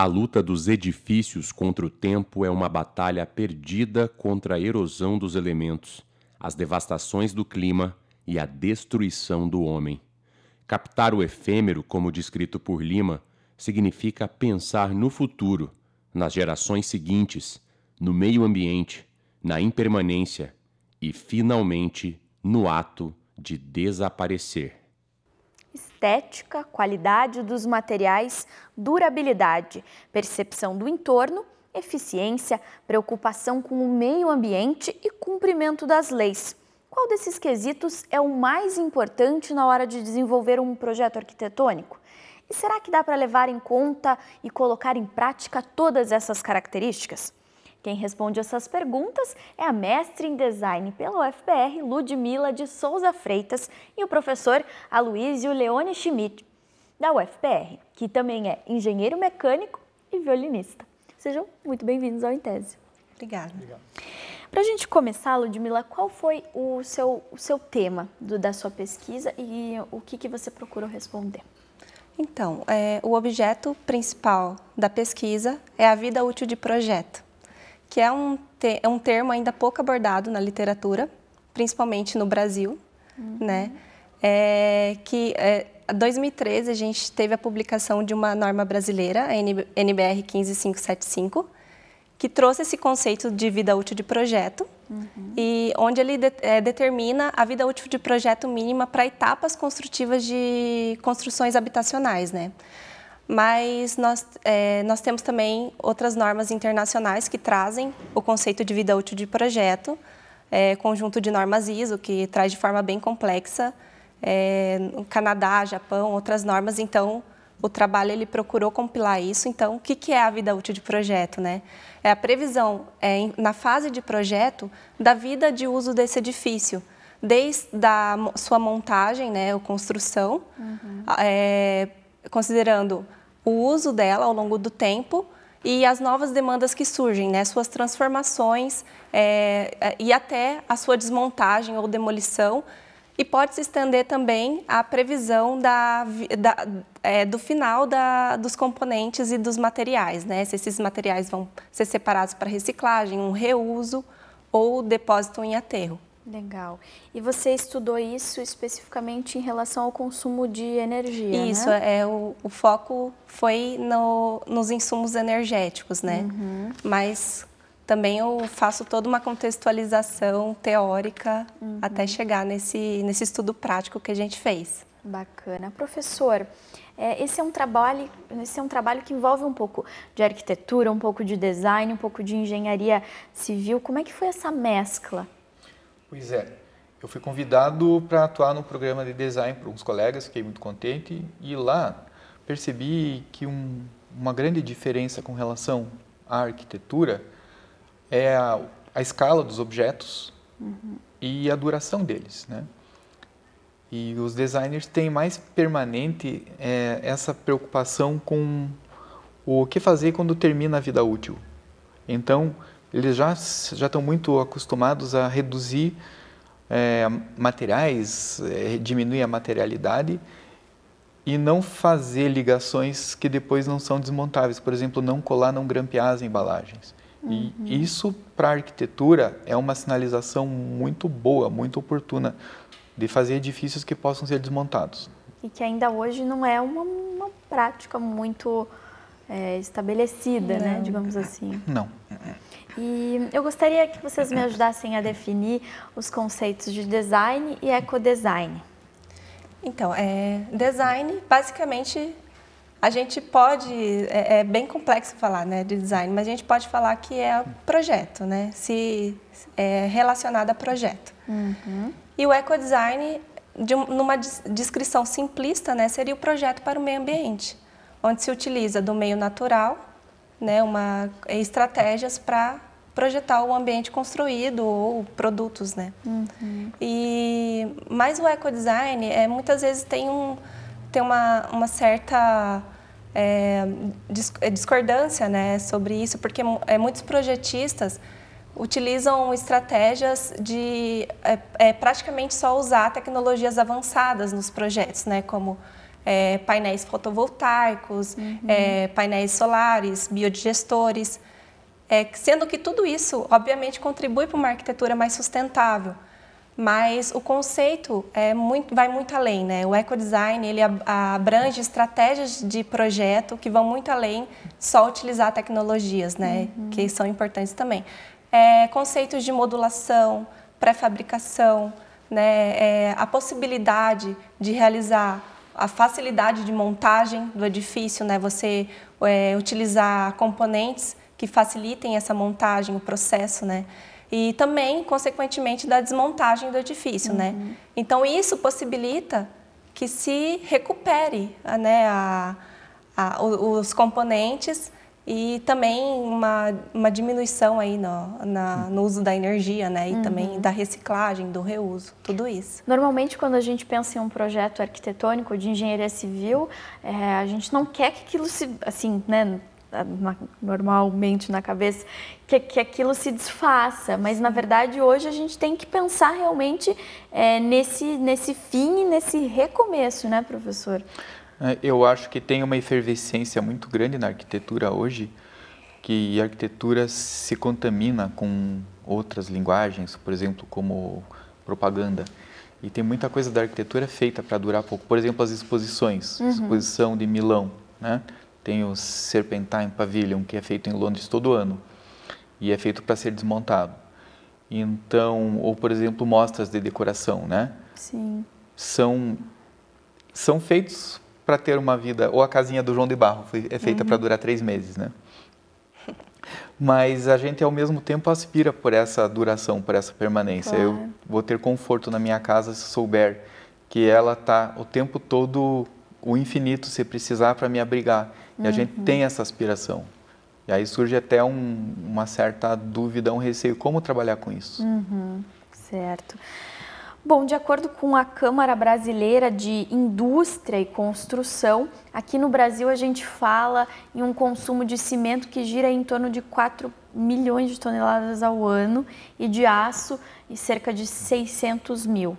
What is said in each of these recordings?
A luta dos edifícios contra o tempo é uma batalha perdida contra a erosão dos elementos, as devastações do clima e a destruição do homem. Captar o efêmero, como descrito por Lima, significa pensar no futuro, nas gerações seguintes, no meio ambiente, na impermanência e, finalmente, no ato de desaparecer estética, qualidade dos materiais, durabilidade, percepção do entorno, eficiência, preocupação com o meio ambiente e cumprimento das leis. Qual desses quesitos é o mais importante na hora de desenvolver um projeto arquitetônico? E será que dá para levar em conta e colocar em prática todas essas características? Quem responde essas perguntas é a mestre em design pela UFPR, Ludmila de Souza Freitas, e o professor Aloysio Leone Schmidt, da UFPR, que também é engenheiro mecânico e violinista. Sejam muito bem-vindos ao Intese. Obrigada. Para a gente começar, Ludmila, qual foi o seu, o seu tema do, da sua pesquisa e o que, que você procurou responder? Então, é, o objeto principal da pesquisa é a vida útil de projeto que é um, te, é um termo ainda pouco abordado na literatura, principalmente no Brasil, uhum. né? É, que é, 2013 a gente teve a publicação de uma norma brasileira, a NBR 15575, que trouxe esse conceito de vida útil de projeto uhum. e onde ele de, é, determina a vida útil de projeto mínima para etapas construtivas de construções habitacionais, né? mas nós, é, nós temos também outras normas internacionais que trazem o conceito de vida útil de projeto, é, conjunto de normas ISO, que traz de forma bem complexa é, no Canadá, Japão, outras normas. Então, o trabalho ele procurou compilar isso. Então, o que, que é a vida útil de projeto? Né? É a previsão é, na fase de projeto da vida de uso desse edifício desde a sua montagem, né, ou construção, uhum. é, considerando o uso dela ao longo do tempo e as novas demandas que surgem, né, suas transformações é, é e até a sua desmontagem ou demolição. E pode se estender também à previsão da, da, é, do final da, dos componentes e dos materiais, né? se esses materiais vão ser separados para reciclagem, um reuso ou depósito em aterro. Legal. E você estudou isso especificamente em relação ao consumo de energia, né? Isso, né? é, o, o, foco foi no, nos insumos energéticos, né? Uhum. Mas também eu faço toda uma contextualização teórica uhum. até chegar nesse, nesse estudo prático que a gente fez. Bacana. Professor, é, esse, é um trabalho, esse é um trabalho que envolve um pouco de arquitetura, um pouco de design, um pouco de engenharia civil. Como é que foi essa mescla? Pois é. Eu fui convidado para atuar no programa de design para uns colegas, fiquei muito contente e lá percebi que um, uma grande diferença com relação à arquitetura é a, a escala dos objetos uhum. e a duração deles, né? E os designers têm mais permanente é, essa preocupação com o que fazer quando termina a vida útil. Então, eles já, já estão muito acostumados a reduzir é, materiais, é, diminuir a materialidade e não fazer ligações que depois não são desmontáveis. Por exemplo, não colar, não grampear as embalagens. Uhum. E isso, para a arquitetura, é uma sinalização muito boa, muito oportuna de fazer edifícios que possam ser desmontados. E que ainda hoje não é uma, uma prática muito é, estabelecida, né, não. né? Digamos assim. Não. E eu gostaria que vocês me ajudassem a definir os conceitos de design e ecodesign. Então, é, design, basicamente, a gente pode, é, é, bem complexo falar né, de design, mas a gente pode falar que é projeto, né? Se é relacionado a projeto. Uhum. E o ecodesign, de, numa descrição simplista, né, seria o projeto para o meio ambiente, onde se utiliza do meio natural, né, uma estratégias para projetar o ambiente construído ou produtos, né? Uhum. E mas o ecodesign é muitas vezes tem um tem uma, uma certa é, é discordância, né, sobre isso, porque é, muitos projetistas utilizam estratégias de é, é, praticamente só usar tecnologias avançadas nos projetos, né, como é, painéis fotovoltaicos, uhum. É, painéis solares, biodigestores. É, sendo que tudo isso, obviamente, contribui para uma arquitetura mais sustentável, mas o conceito é muito, vai muito além. Né? O ecodesign ele abrange estratégias de projeto que vão muito além só utilizar tecnologias, né? Uhum. que são importantes também. É, conceitos de modulação, pré-fabricação, né? É, a possibilidade de realizar a facilidade de montagem do edifício, né? você é, utilizar componentes que facilitem essa montagem, o processo, né? E também, consequentemente, da desmontagem do edifício, né? uhum. né? Então, isso possibilita que se recupere né, a, a, os componentes e também uma, uma diminuição aí no, na, uhum. no uso da energia, né? E uhum. também da reciclagem, do reuso, tudo isso. Normalmente, quando a gente pensa em um projeto arquitetônico de engenharia civil, é, a gente não quer que aquilo se, assim, né? normalmente na cabeça, que, que aquilo se desfaça. Mas na verdade hoje a gente tem que pensar realmente é, nesse, nesse fim e nesse recomeço, né, professor? É, eu acho que tem uma efervescência muito grande na arquitetura hoje, que a arquitetura se contamina com outras linguagens, por exemplo, como propaganda. E tem muita coisa da arquitetura feita para durar pouco. Por exemplo, as exposições, uhum. exposição de Milão, né? Tem o Serpentine Pavilion, que é feito em Londres todo ano e é feito para ser desmontado. Então, ou por exemplo, mostras de decoração, né? Sim. São são feitos para ter uma vida. Ou a casinha do João de Barro foi, é feita uhum. para durar três meses, né? Mas a gente ao mesmo tempo aspira por essa duração, por essa permanência. Claro. Eu vou ter conforto na minha casa se souber que ela tá o tempo todo o infinito se precisar para me abrigar. E a gente tem essa aspiração. E aí surge até um, uma certa dúvida, um receio, como trabalhar com isso. Uhum. Certo. Bom, de acordo com a Câmara Brasileira de Indústria e Construção, aqui no Brasil a gente fala em um consumo de cimento que gira em torno de 4 milhões de toneladas ao ano e de aço e cerca de 600 mil.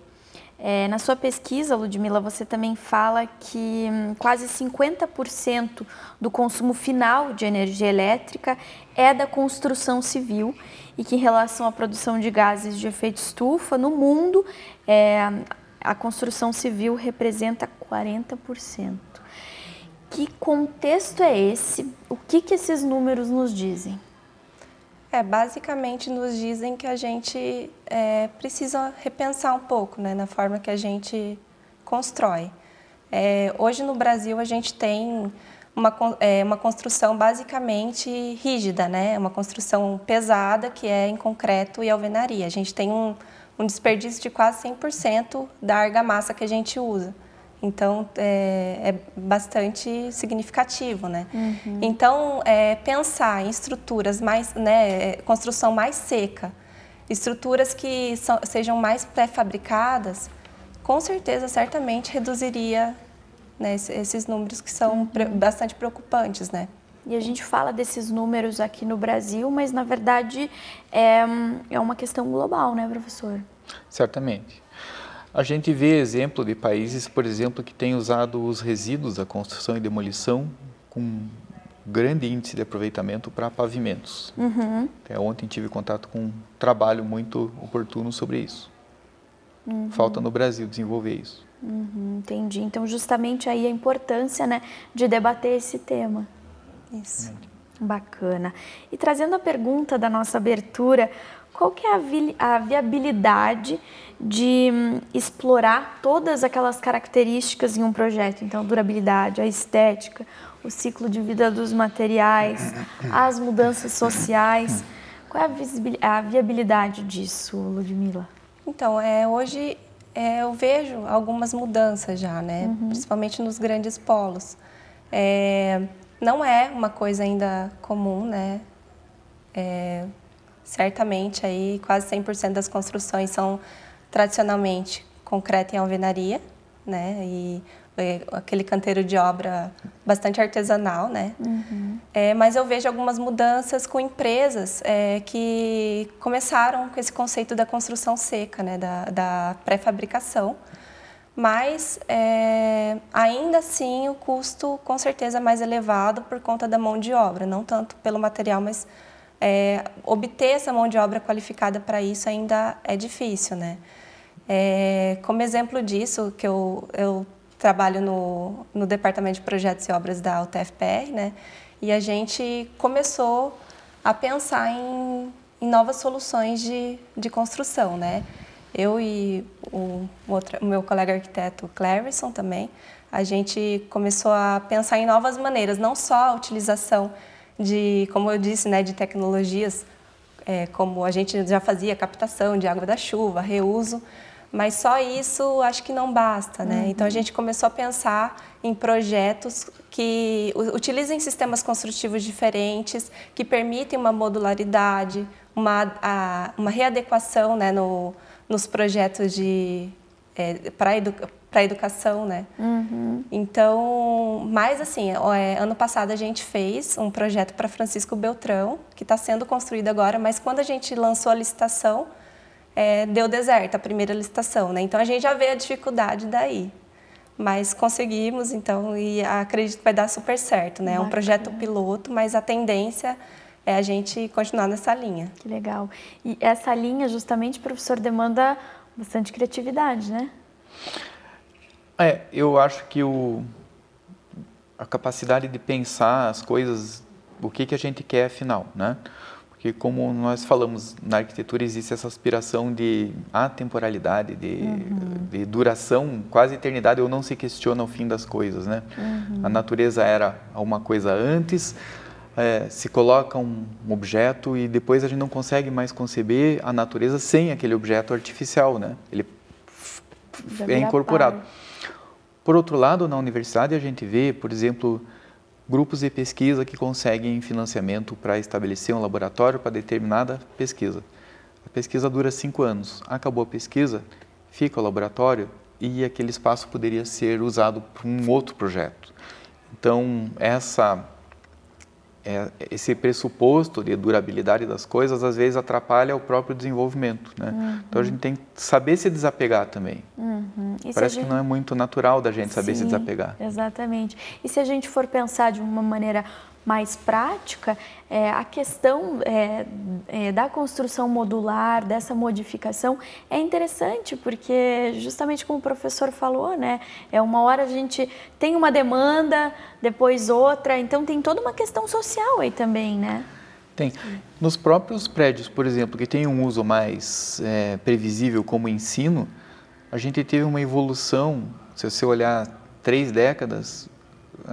É, na sua pesquisa, Ludmila, você também fala que hum, quase 50% do consumo final de energia elétrica é da construção civil e que, em relação à produção de gases de efeito estufa no mundo, é, a construção civil representa 40%. Que contexto é esse? O que, que esses números nos dizem? É, basicamente nos dizem que a gente é, precisa repensar um pouco né, na forma que a gente constrói. É, hoje no Brasil a gente tem uma, é, uma construção basicamente rígida, né? uma construção pesada que é em concreto e alvenaria. A gente tem um, um desperdício de quase 100% da argamassa que a gente usa. Então, é, é bastante significativo, né? Uhum. Então, é, pensar em estruturas mais, né, é, construção mais seca, estruturas que so, sejam mais pré-fabricadas, com certeza, certamente, reduziria né, esses números que são uhum. pre bastante preocupantes, né? E a gente fala desses números aqui no Brasil, mas, na verdade, é, é uma questão global, né, professor? Certamente. A gente vê exemplo de países, por exemplo, que têm usado os resíduos da construção e demolição com grande índice de aproveitamento para pavimentos. Uhum. Até ontem tive contato com um trabalho muito oportuno sobre isso. Uhum. Falta no Brasil desenvolver isso. Uhum, entendi. Então, justamente aí a importância né, de debater esse tema. Isso. Bacana. E trazendo a pergunta da nossa abertura, qual que é a, vi a viabilidade de hum, explorar todas aquelas características em um projeto? Então, durabilidade, a estética, o ciclo de vida dos materiais, as mudanças sociais. Qual é a, a viabilidade disso, Ludmila? Então, é, hoje é, eu vejo algumas mudanças já, né? Uhum. Principalmente nos grandes polos. É, não é uma coisa ainda comum, né? É, certamente aí quase 100% das construções são tradicionalmente concreto em alvenaria, né? E é, aquele canteiro de obra bastante artesanal, né? Uhum. É, mas eu vejo algumas mudanças com empresas é, que começaram com esse conceito da construção seca, né? Da, da pré-fabricação. Mas é, ainda assim o custo com certeza é mais elevado por conta da mão de obra, não tanto pelo material, mas é, obter essa mão de obra qualificada para isso ainda é difícil, né? É, como exemplo disso, que eu, eu trabalho no, no Departamento de Projetos e Obras da UTFPR, né? E a gente começou a pensar em, em novas soluções de, de construção, né? Eu e o, outro, o meu colega arquiteto Clarison também, a gente começou a pensar em novas maneiras, não só a utilização de, como eu disse, né, de tecnologias, é, como a gente já fazia captação de água da chuva, reuso, mas só isso acho que não basta, né? Uhum. Então a uhum. gente começou a pensar em projetos que utilizem sistemas construtivos diferentes, que permitem uma modularidade, uma, a, uma readequação né, no, nos projetos de é, para para educação, né? Uhum. Então, mais assim, é, ano passado a gente fez um projeto para Francisco Beltrão, que está sendo construído agora, mas quando a gente lançou a licitação, é, deu deserto a primeira licitação, né? Então a gente já vê a dificuldade daí. Mas conseguimos, então, e acredito que vai dar super certo, né? É um projeto piloto, mas a tendência é a gente continuar nessa linha. Que legal. E essa linha, justamente, professor, demanda bastante criatividade, né? É, eu acho que o, a capacidade de pensar as coisas, o que, que a gente quer afinal, é né? Porque como nós falamos, na arquitetura existe essa aspiração de atemporalidade, de, uhum. de duração, quase eternidade, ou não se questiona o fim das coisas, né? Uhum. A natureza era uma coisa antes, é, se coloca um objeto e depois a gente não consegue mais conceber a natureza sem aquele objeto artificial, né? Ele é incorporado. Parte. Por outro lado, na universidade a gente vê, por exemplo, grupos de pesquisa que conseguem financiamento para estabelecer um laboratório para determinada pesquisa. A pesquisa dura cinco anos. Acabou a pesquisa, fica o laboratório e aquele espaço poderia ser usado para um outro projeto. Então, essa é, esse pressuposto de durabilidade das coisas às vezes atrapalha o próprio desenvolvimento, né? Uhum. Então a uhum. gente tem que saber se desapegar também. Uhum. Parece gente... que não é muito natural da gente saber Sim, se desapegar. Exatamente. E se a gente for pensar de uma maneira mais prática, é, a questão é, é, da construção modular, dessa modificação, é interessante porque, justamente como o professor falou, né, é uma hora a gente tem uma demanda, depois outra, então tem toda uma questão social aí também, né? Tem. Nos próprios prédios, por exemplo, que tem um uso mais é, previsível como ensino, a gente teve uma evolução, se você olhar três décadas,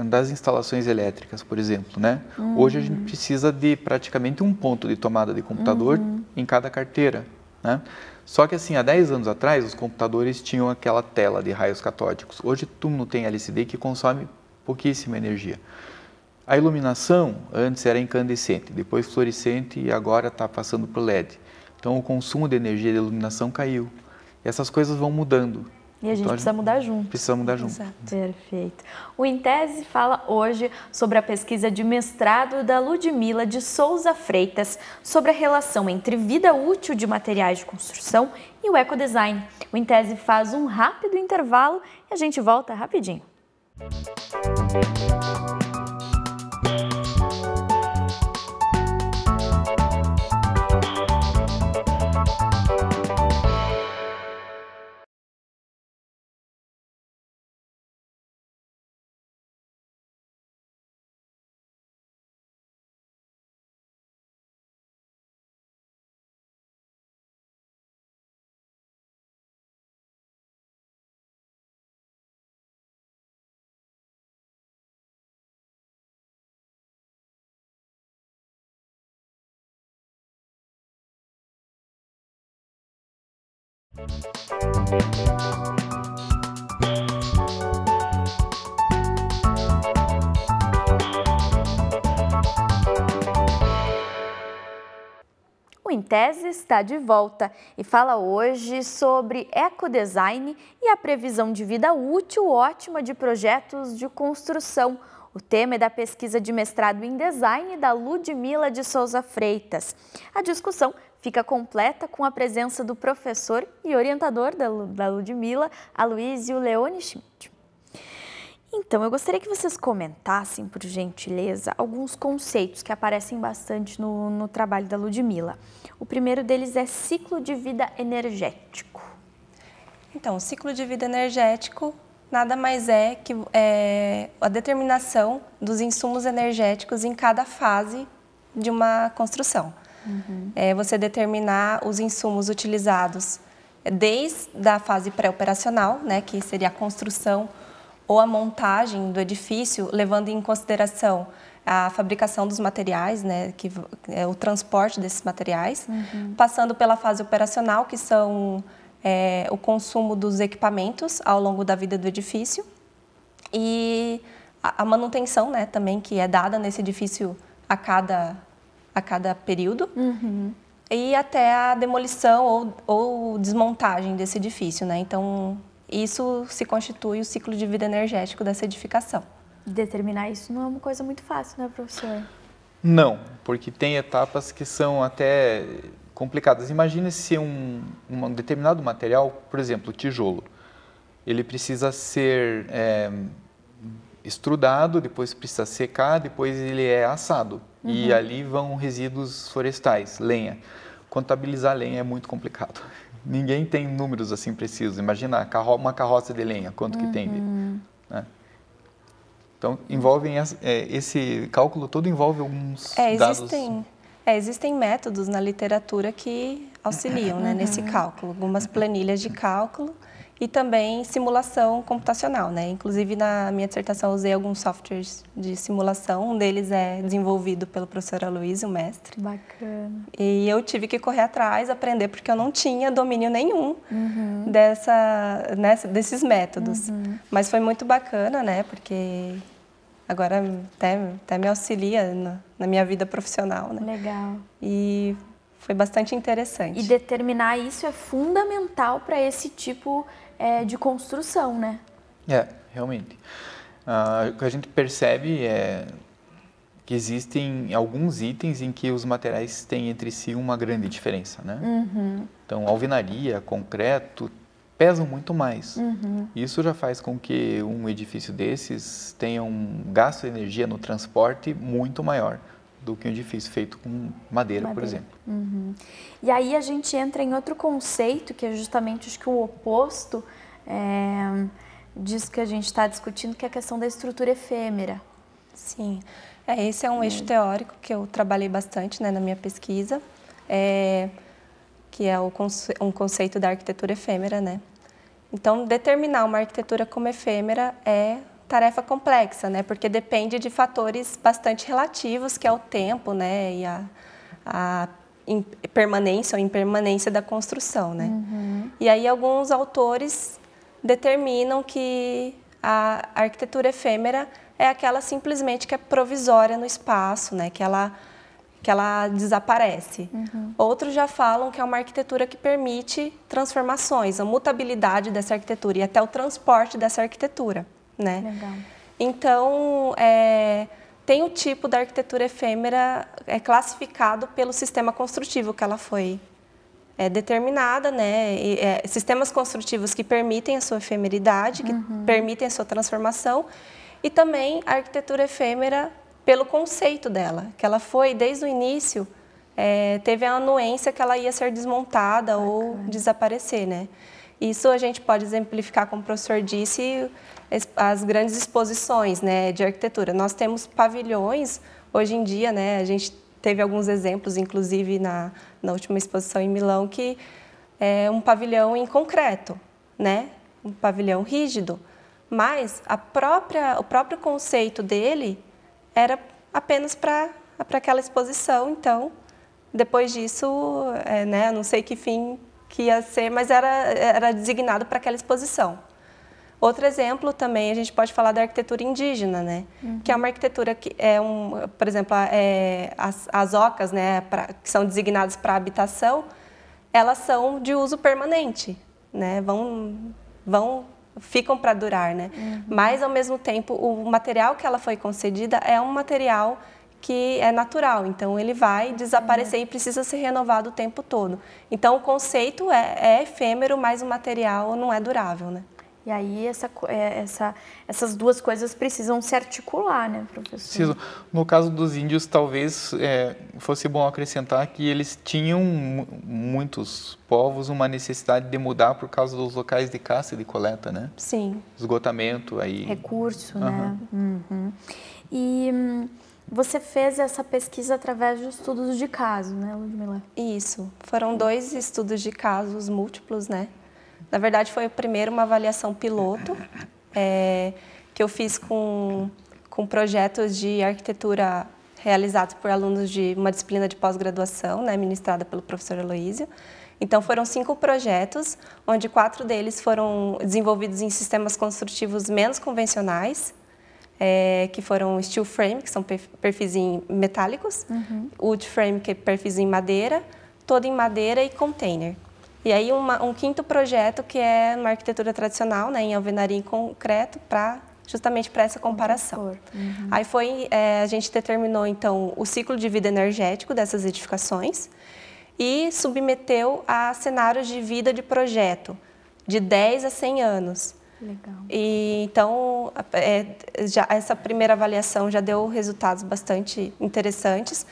das instalações elétricas, por exemplo, né? Uhum. Hoje a gente precisa de praticamente um ponto de tomada de computador uhum. em cada carteira, né? Só que assim, há 10 anos atrás, os computadores tinham aquela tela de raios catódicos. Hoje, tu não tem LCD que consome pouquíssima energia. A iluminação antes era incandescente, depois fluorescente e agora está passando para o LED. Então, o consumo de energia de iluminação caiu. Essas coisas vão mudando. E a gente precisa mudar junto. Precisa mudar junto. Exato. Perfeito. O Intese fala hoje sobre a pesquisa de mestrado da Ludmila de Souza Freitas sobre a relação entre vida útil de materiais de construção e o ecodesign. O Intese faz um rápido intervalo e a gente volta rapidinho. Música O Intese está de volta e fala hoje sobre ecodesign e a previsão de vida útil ótima de projetos de construção. O tema é da pesquisa de mestrado em design da Ludmila de Souza Freitas. A discussão Fica completa com a presença do professor e orientador da, da Ludmilla, Aloysio Leone Schmidt. Então, eu gostaria que vocês comentassem, por gentileza, alguns conceitos que aparecem bastante no, no trabalho da Ludmilla. O primeiro deles é ciclo de vida energético. Então, o ciclo de vida energético nada mais é que é, a determinação dos insumos energéticos em cada fase de uma construção uhum. é você determinar os insumos utilizados, desde a fase pré-operacional, né, que seria a construção ou a montagem do edifício, levando em consideração a fabricação dos materiais, né, que é o transporte desses materiais, uhum. passando pela fase operacional, que são é, o consumo dos equipamentos ao longo da vida do edifício e a manutenção né, também que é dada nesse edifício a cada a cada período. Uhum. E até a demolição ou, ou desmontagem desse edifício, né? Então, isso se constitui o ciclo de vida energético dessa edificação. Determinar isso não é uma coisa muito fácil, né, professor? Não, porque tem etapas que são até complicadas. Imagine se um, um determinado material, por exemplo, tijolo, ele precisa ser é, extrudado, depois precisa secar, depois ele é assado. Uhum. E ali vão resíduos florestais, lenha. Contabilizar lenha é muito complicado. Ninguém tem números assim precisos. Imagina uma carroça de lenha, quanto uhum. que tem. Uhum. né? Então, envolvem é, esse cálculo todo envolve alguns é, existem, dados... É, existem métodos na literatura que auxiliam né, uhum. nesse cálculo. Algumas planilhas de cálculo e também simulação computacional, né? Inclusive na minha dissertação usei alguns softwares de simulação, um deles é desenvolvido pelo professor Aloysio, o mestre. Bacana. E eu tive que correr atrás, aprender porque eu não tinha domínio nenhum uhum. dessa, né, desses métodos. Uhum. Mas foi muito bacana, né? Porque agora até, até me auxilia na, na minha vida profissional, né? Legal. E foi bastante interessante. E determinar isso é fundamental para esse tipo de é, de construção, né? É, realmente. Uh, o que a gente percebe é que existem alguns itens em que os materiais têm entre si uma grande diferença, né? Uhum. Então, alvenaria, concreto, pesam muito mais. Uhum. Isso já faz com que um edifício desses tenha um gasto de energia no transporte muito maior do que um edifício feito com madeira, madeira. por exemplo. Uhum. E aí a gente entra em outro conceito, que é justamente acho que o oposto é, disso que a gente está discutindo, que é a questão da estrutura efêmera. Sim, é, esse é um eixo teórico que eu trabalhei bastante né, na minha pesquisa, é, que é conce um conceito da arquitetura efêmera, né? Então, determinar uma arquitetura como efêmera é tarefa complexa, né? Porque depende de fatores bastante relativos, que é o tempo, né? E a, a permanência ou impermanência da construção, né? Uhum. E aí alguns autores determinam que a arquitetura efêmera é aquela simplesmente que é provisória no espaço, né? Que ela que ela desaparece. Uhum. Outros já falam que é uma arquitetura que permite transformações, a mutabilidade dessa arquitetura e até o transporte dessa arquitetura né? Legal. Então, é, tem o tipo da arquitetura efêmera é classificado pelo sistema construtivo que ela foi é, determinada, né? E, é, sistemas construtivos que permitem a sua efemeridade, que uhum. permitem a sua transformação, e também a arquitetura efêmera pelo conceito dela, que ela foi desde o início é, teve a anuência que ela ia ser desmontada Bacana. ou desaparecer, né? Isso a gente pode exemplificar, como o professor disse, as grandes exposições né, de arquitetura. Nós temos pavilhões, hoje em dia, né, a gente teve alguns exemplos, inclusive na, na última exposição em Milão, que é um pavilhão em concreto, né, um pavilhão rígido, mas a própria, o próprio conceito dele era apenas para aquela exposição, então depois disso, é, né, não sei que fim que ia ser, mas era, era designado para aquela exposição. Outro exemplo também, a gente pode falar da arquitetura indígena, né? Uhum. Que é uma arquitetura que é um, por exemplo, é, as, as ocas, né, pra, que são designadas para habitação, elas são de uso permanente, né? Vão, vão ficam para durar, né? Uhum. Mas ao mesmo tempo, o material que ela foi concedida é um material que é natural, então ele vai desaparecer uhum. e precisa ser renovado o tempo todo. Então o conceito é, é efêmero, mas o material não é durável, né? E aí essa, é, essa, essas duas coisas precisam se articular, né, professor? Preciso. No caso dos índios, talvez é, fosse bom acrescentar que eles tinham, muitos povos, uma necessidade de mudar por causa dos locais de caça e de coleta, né? Sim. Esgotamento aí. Recurso, uhum. né? Uhum. E... Hum, você fez essa pesquisa através de estudos de caso, né, Ludmila? Isso. Foram dois estudos de casos múltiplos, né? Na verdade, foi o primeiro uma avaliação piloto é, que eu fiz com, com projetos de arquitetura realizados por alunos de uma disciplina de pós-graduação, né, ministrada pelo professor Aloísio. Então foram cinco projetos, onde quatro deles foram desenvolvidos em sistemas construtivos menos convencionais, é, que foram steel frame, que são perfis em metálicos, uhum. wood frame, que é perfis em madeira, todo em madeira e container. E aí uma, um quinto projeto que é uma arquitetura tradicional, né, em alvenaria e concreto, para justamente para essa comparação. Uhum. Aí foi é, a gente determinou então o ciclo de vida energético dessas edificações e submeteu a cenários de vida de projeto de 10 a 100 anos. Legal. E então é, já essa primeira avaliação já deu resultados bastante interessantes.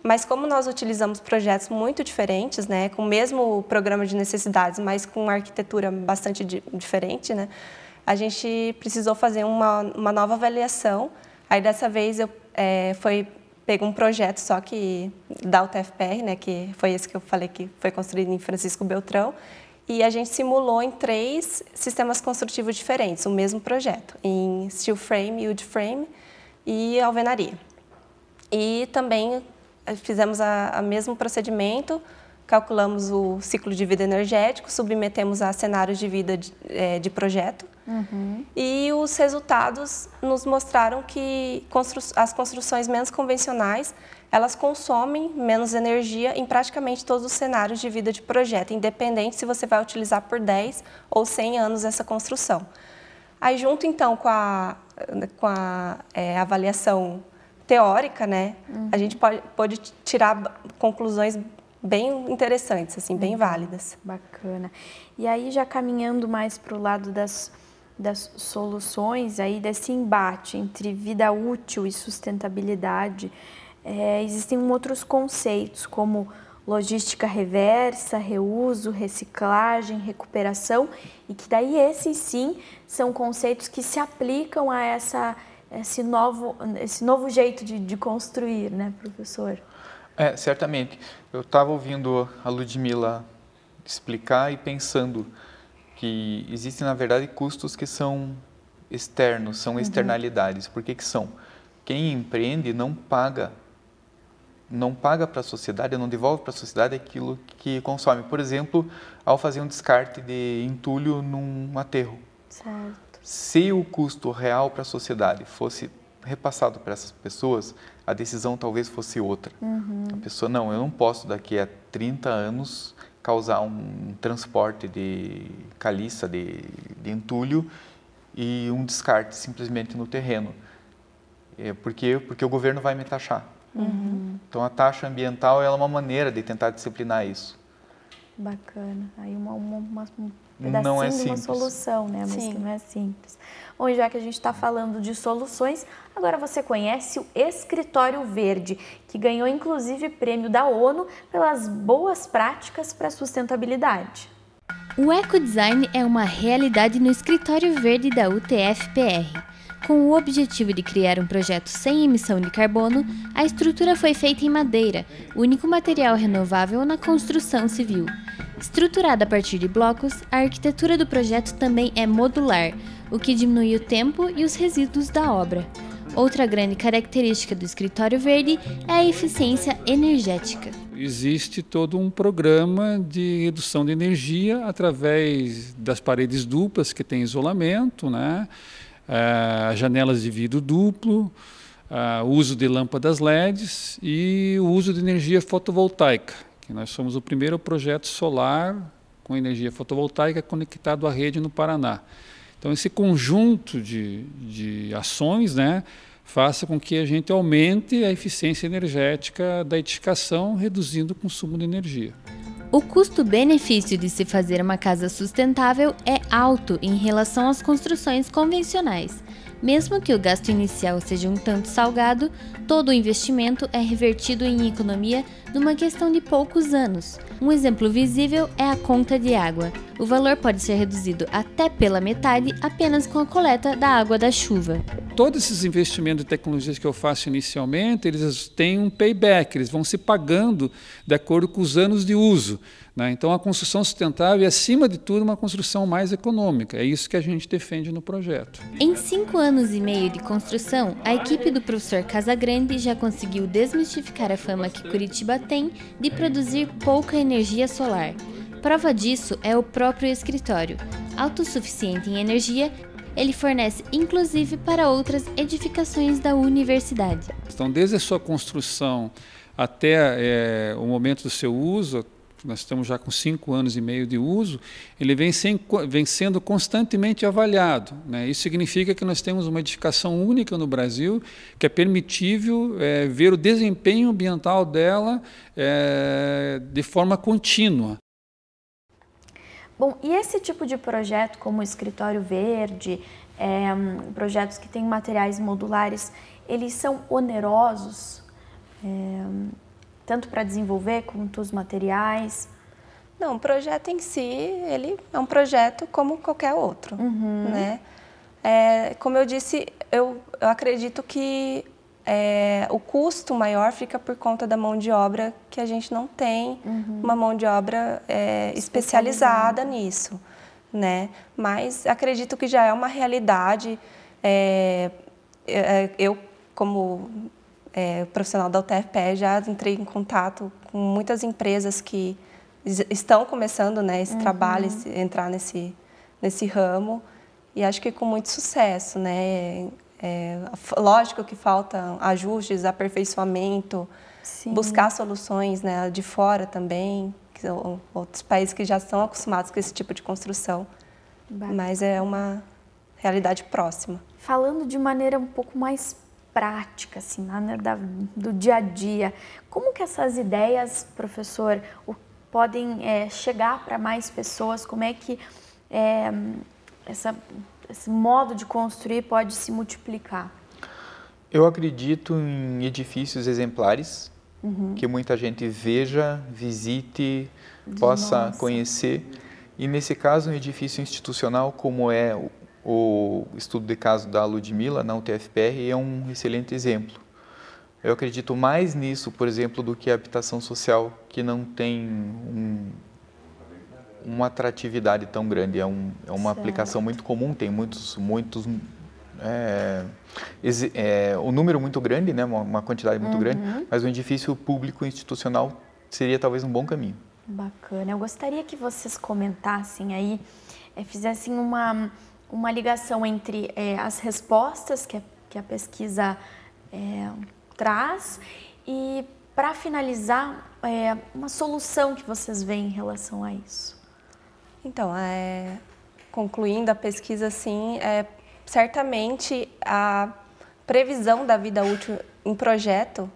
Mas como nós utilizamos projetos muito diferentes, né, com o mesmo programa de necessidades, mas com uma arquitetura bastante di diferente, né, a gente precisou fazer uma, uma nova avaliação. Aí dessa vez eu é, foi pego um projeto só que da UTFPR, né, que foi esse que eu falei que foi construído em Francisco Beltrão, e a gente simulou em três sistemas construtivos diferentes, o mesmo projeto, em steel frame, wood frame e alvenaria. E também eh, fizemos o mesmo procedimento, calculamos o ciclo de vida energético, submetemos a cenários de vida de, é, de projeto uhum. e os resultados nos mostraram que constru as construções menos convencionais elas consomem menos energia em praticamente todos os cenários de vida de projeto, independente se você vai utilizar por 10 ou 100 anos essa construção. Aí, junto então com a, com a é, avaliação teórica, né, uhum. a gente pode, pode tirar conclusões bem interessantes, assim, bem uhum. válidas. Bacana. E aí, já caminhando mais para o lado das das soluções aí desse embate entre vida útil e sustentabilidade, é, existem outros conceitos, como logística reversa, reuso, reciclagem, recuperação, e que daí esses sim são conceitos que se aplicam a essa, esse, novo, esse novo jeito de, de construir, né, professor? É, certamente. Eu estava ouvindo a Ludmilla explicar e pensando que existem, na verdade, custos que são externos, são uhum. externalidades. Uhum. Por que, que são? Quem empreende não paga não paga para a sociedade, não devolve para a sociedade aquilo que consome. Por exemplo, ao fazer um descarte de entulho num aterro. Certo. Se o custo real para a sociedade fosse repassado para essas pessoas, a decisão talvez fosse outra. Uhum. A pessoa, não, eu não posso daqui a 30 anos causar um transporte de caliça, de, de entulho e um descarte simplesmente no terreno. É porque, porque o governo vai me taxar. Uhum. Então a taxa ambiental é uma maneira de tentar disciplinar isso. Bacana. Aí uma, uma, uma um não é uma solução, né? Mas Sim. não é simples. Bom, já que a gente está falando de soluções, agora você conhece o Escritório Verde, que ganhou inclusive prêmio da ONU pelas boas práticas para sustentabilidade. O ecodesign é uma realidade no Escritório Verde da UTF-PR com o objetivo de criar um projeto sem emissão de carbono, a estrutura foi feita em madeira, único material renovável na construção civil. Estruturada a partir de blocos, a arquitetura do projeto também é modular, o que diminui o tempo e os resíduos da obra. Outra grande característica do escritório verde é a eficiência energética. Existe todo um programa de redução de energia através das paredes duplas que tem isolamento, né? uh, janelas de vidro duplo, uh, uso de lâmpadas LEDs e o uso de energia fotovoltaica, que nós somos o primeiro projeto solar com energia fotovoltaica conectado à rede no Paraná. Então, esse conjunto de, de ações né, faça com que a gente aumente a eficiência energética da edificação, reduzindo o consumo de energia. O custo-benefício de se fazer uma casa sustentável é alto em relação às construções convencionais. Mesmo que o gasto inicial seja um tanto salgado, todo o investimento é revertido em economia numa questão de poucos anos. Um exemplo visível é a conta de água. O valor pode ser reduzido até pela metade apenas com a coleta da água da chuva. Todos esses investimentos de tecnologias que eu faço inicialmente, eles têm um payback, eles vão se pagando de acordo com os anos de uso. Né? Então, a construção sustentável é, acima de tudo, uma construção mais econômica. É isso que a gente defende no projeto. Em cinco anos e meio de construção, a equipe do professor Casagrande já conseguiu desmistificar a fama que Curitiba tem de produzir pouca energia energia solar. Prova disso é o próprio escritório. Autossuficiente em energia, ele fornece inclusive para outras edificações da universidade. Então, desde a sua construção até é, o momento do seu uso, nós estamos já com cinco anos e meio de uso, ele vem, sem, vem sendo constantemente avaliado. Né? Isso significa que nós temos uma edificação única no Brasil, que é permitível é, ver o desempenho ambiental dela é, de forma contínua. Bom, e esse tipo de projeto, como o Escritório Verde, é, projetos que têm materiais modulares, eles são onerosos? É, tanto para desenvolver quanto os materiais? Não, o projeto em si, ele é um projeto como qualquer outro, uhum. né? É, como eu disse, eu, eu acredito que é, o custo maior fica por conta da mão de obra que a gente não tem uhum. uma mão de obra é, especializada. especializada nisso, né? Mas acredito que já é uma realidade. É, é, eu, como é, profissional da UTFPE, já entrei em contato com muitas empresas que estão começando né, esse uhum. trabalho, esse, entrar nesse, nesse ramo, e acho que com muito sucesso. Né? É, é lógico que faltam ajustes, aperfeiçoamento, Sim. buscar soluções né, de fora também, outros países que já estão acostumados com esse tipo de construção, Bacana. mas é uma realidade próxima. Falando de maneira um pouco mais prática, assim, na, da, do dia a dia. Como que essas ideias, professor, o, podem é, chegar para mais pessoas? Como é que é, essa, esse modo de construir pode se multiplicar? Eu acredito em edifícios exemplares, uhum. que muita gente veja, visite, possa nossa. conhecer. E nesse caso, um edifício institucional como é o estudo de caso da Ludmilla na UTFPR é um excelente exemplo. Eu acredito mais nisso, por exemplo, do que a habitação social, que não tem um, uma atratividade tão grande. É, um, é uma certo. aplicação muito comum, tem muitos, muitos é, é, um número muito grande, né, uma, uma quantidade muito uhum. grande, mas um edifício público institucional seria talvez um bom caminho. Bacana. Eu gostaria que vocês comentassem aí, é, fizessem uma uma ligação entre é, as respostas que a, que a pesquisa é, traz e, para finalizar, é, uma solução que vocês veem em relação a isso. Então, é, concluindo a pesquisa, sim, é certamente a previsão da vida útil em projeto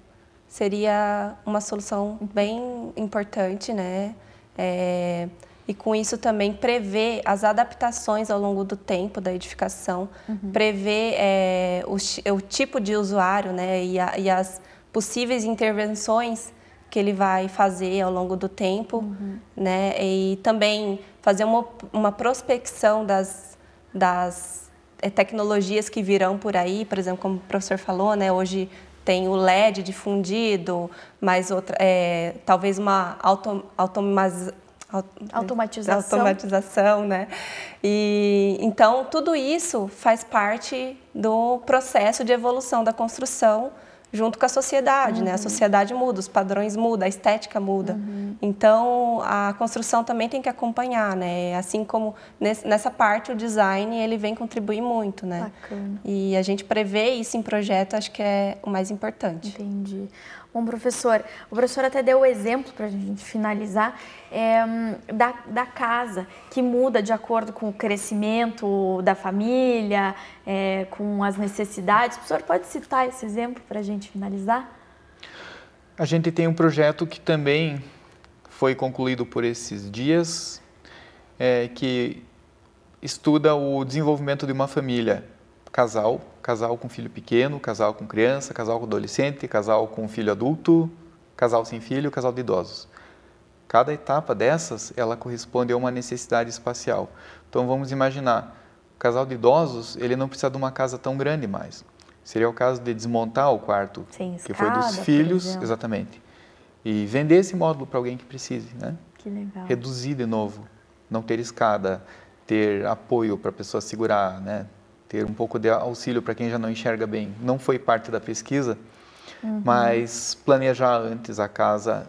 seria uma solução bem importante, né? É, e com isso também prever as adaptações ao longo do tempo da edificação, uhum. prever é, o, o, tipo de usuário né, e, a, e, as possíveis intervenções que ele vai fazer ao longo do tempo, uhum. né, e também fazer uma, uma prospecção das, das é, tecnologias que virão por aí, por exemplo, como o professor falou, né, hoje tem o LED difundido, mais outra, é, talvez uma auto, automatização. automatização, né? E então tudo isso faz parte do processo de evolução da construção junto com a sociedade, uhum. né? A uhum. sociedade muda, os padrões mudam, a estética muda. Uhum. Então, a construção também tem que acompanhar, né? Assim como nessa parte o design, ele vem contribuir muito, né? Bacana. E a gente prevê isso em projeto, acho que é o mais importante. Entendi. Bom, professor, o professor até deu o exemplo para a gente finalizar é, da, da casa, que muda de acordo com o crescimento da família, é, com as necessidades. O professor pode citar esse exemplo para a gente finalizar? A gente tem um projeto que também foi concluído por esses dias, é, que estuda o desenvolvimento de uma família casal, casal com filho pequeno, casal com criança, casal com adolescente, casal com filho adulto, casal sem filho, casal de idosos. Cada etapa dessas, ela corresponde a uma necessidade espacial. Então vamos imaginar, o casal de idosos, ele não precisa de uma casa tão grande mais. Seria o caso de desmontar o quarto Sim, escada, que foi dos filhos, exatamente, e vender esse módulo para alguém que precise, né? Que legal. Reduzir de novo, não ter escada, ter apoio para a pessoa segurar, né? ter um pouco de auxílio para quem já não enxerga bem. Não foi parte da pesquisa, uhum. mas planejar antes a casa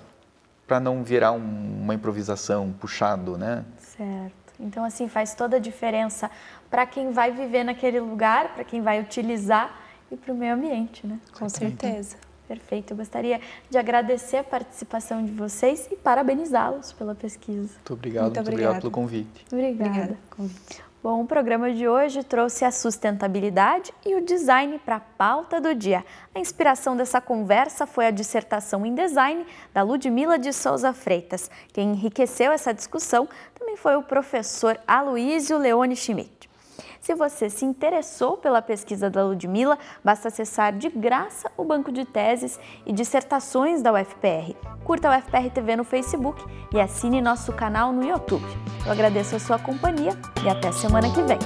para não virar um, uma improvisação puxado, né? Certo. Então assim faz toda a diferença para quem vai viver naquele lugar, para quem vai utilizar e para o meio ambiente, né? Com certeza. Perfeito. Eu gostaria de agradecer a participação de vocês e parabenizá-los pela pesquisa. Muito obrigado, muito, muito obrigado pelo convite. Obrigada. Obrigada. Convite. Bom, o programa de hoje trouxe a sustentabilidade e o design para a pauta do dia. A inspiração dessa conversa foi a dissertação em design da Ludmila de Souza Freitas. Quem enriqueceu essa discussão também foi o professor Aloísio Leone Schmidt. Se você se interessou pela pesquisa da Ludmilla, basta acessar de graça o banco de teses e dissertações da UFPR. Curta a UFPR TV no Facebook e assine nosso canal no YouTube. Eu agradeço a sua companhia e até semana que vem.